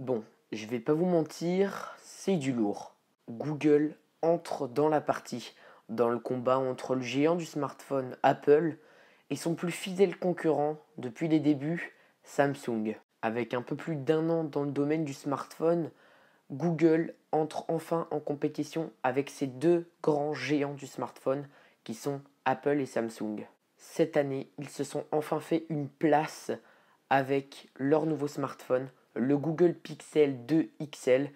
Bon, je vais pas vous mentir, c'est du lourd. Google entre dans la partie, dans le combat entre le géant du smartphone Apple et son plus fidèle concurrent depuis les débuts, Samsung. Avec un peu plus d'un an dans le domaine du smartphone, Google entre enfin en compétition avec ces deux grands géants du smartphone qui sont Apple et Samsung. Cette année, ils se sont enfin fait une place avec leur nouveau smartphone le Google Pixel 2 XL.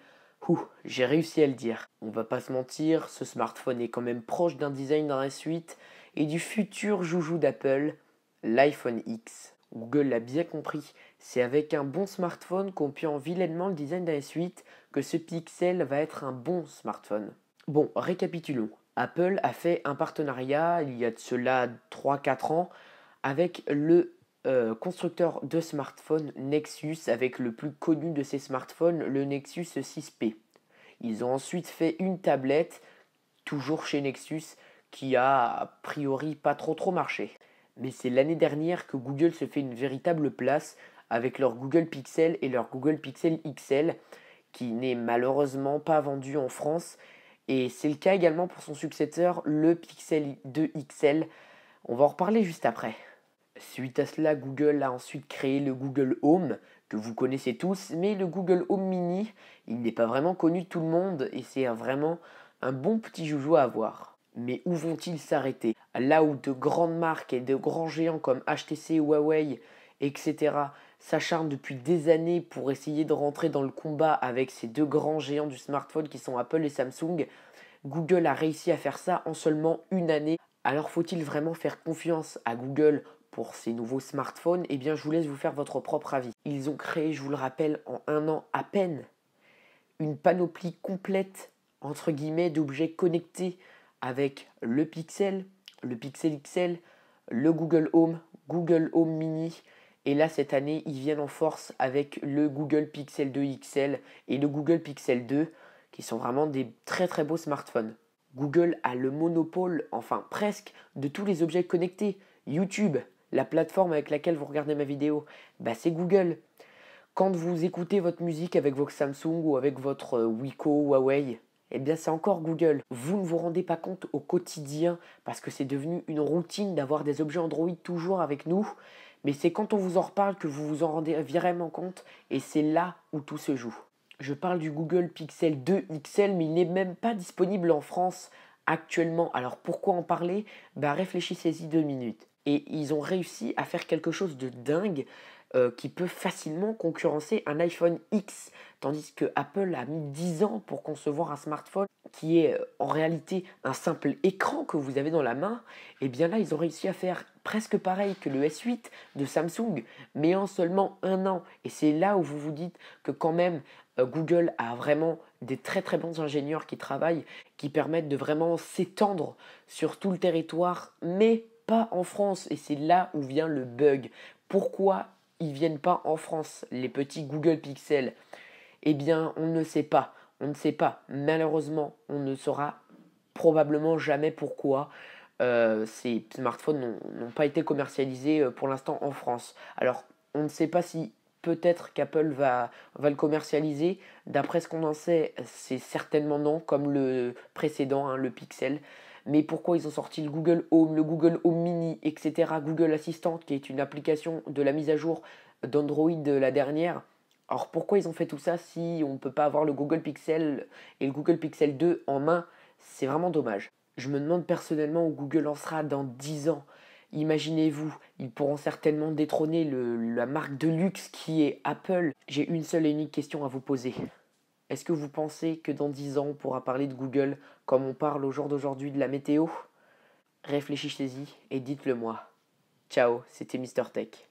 Ouh, j'ai réussi à le dire. On va pas se mentir, ce smartphone est quand même proche d'un design dans la suite et du futur joujou d'Apple, l'iPhone X. Google l'a bien compris, c'est avec un bon smartphone qu'on vilainement le design d'un S8 que ce Pixel va être un bon smartphone. Bon, récapitulons. Apple a fait un partenariat il y a de cela 3-4 ans avec le euh, constructeur de smartphones Nexus avec le plus connu de ses smartphones, le Nexus 6P. Ils ont ensuite fait une tablette, toujours chez Nexus, qui a a priori pas trop trop marché. Mais c'est l'année dernière que Google se fait une véritable place avec leur Google Pixel et leur Google Pixel XL, qui n'est malheureusement pas vendu en France. Et c'est le cas également pour son successeur, le Pixel 2 XL. On va en reparler juste après. Suite à cela, Google a ensuite créé le Google Home, que vous connaissez tous, mais le Google Home Mini, il n'est pas vraiment connu de tout le monde et c'est vraiment un bon petit joujou à avoir. Mais où vont-ils s'arrêter Là où de grandes marques et de grands géants comme HTC, Huawei, etc. s'acharnent depuis des années pour essayer de rentrer dans le combat avec ces deux grands géants du smartphone qui sont Apple et Samsung, Google a réussi à faire ça en seulement une année. Alors faut-il vraiment faire confiance à Google pour ces nouveaux smartphones, et eh bien je vous laisse vous faire votre propre avis. Ils ont créé, je vous le rappelle, en un an à peine, une panoplie complète, entre guillemets, d'objets connectés avec le Pixel, le Pixel XL, le Google Home, Google Home Mini, et là, cette année, ils viennent en force avec le Google Pixel 2 XL et le Google Pixel 2, qui sont vraiment des très très beaux smartphones. Google a le monopole, enfin presque, de tous les objets connectés. YouTube, la plateforme avec laquelle vous regardez ma vidéo, bah c'est Google. Quand vous écoutez votre musique avec votre Samsung ou avec votre euh, Wiko, Huawei, eh bien c'est encore Google. Vous ne vous rendez pas compte au quotidien parce que c'est devenu une routine d'avoir des objets Android toujours avec nous, mais c'est quand on vous en reparle que vous vous en rendez vraiment compte et c'est là où tout se joue. Je parle du Google Pixel 2 XL mais il n'est même pas disponible en France actuellement. Alors pourquoi en parler Bah réfléchissez-y deux minutes. Et ils ont réussi à faire quelque chose de dingue euh, qui peut facilement concurrencer un iPhone X, tandis que Apple a mis 10 ans pour concevoir un smartphone qui est euh, en réalité un simple écran que vous avez dans la main. Et eh bien là, ils ont réussi à faire presque pareil que le S8 de Samsung, mais en seulement un an. Et c'est là où vous vous dites que quand même, euh, Google a vraiment des très très bons ingénieurs qui travaillent, qui permettent de vraiment s'étendre sur tout le territoire, mais pas en France. Et c'est là où vient le bug. Pourquoi ils viennent pas en France, les petits Google Pixel Eh bien, on ne sait pas. On ne sait pas. Malheureusement, on ne saura probablement jamais pourquoi. Euh, ces smartphones n'ont pas été commercialisés euh, pour l'instant en France. Alors, on ne sait pas si peut-être qu'Apple va, le commercialiser. D'après ce qu'on en sait, c'est certainement non, comme le précédent, hein, le Pixel mais pourquoi ils ont sorti le Google Home, le Google Home Mini, etc. Google Assistant, qui est une application de la mise à jour d'Android la dernière. Alors pourquoi ils ont fait tout ça si on ne peut pas avoir le Google Pixel et le Google Pixel 2 en main C'est vraiment dommage. Je me demande personnellement où Google en sera dans 10 ans. Imaginez-vous, ils pourront certainement détrôner la marque de luxe qui est Apple. J'ai une seule et unique question à vous poser. Est-ce que vous pensez que dans 10 ans on pourra parler de Google comme on parle au jour d'aujourd'hui de la météo Réfléchissez-y et dites-le moi. Ciao, c'était Mister Tech.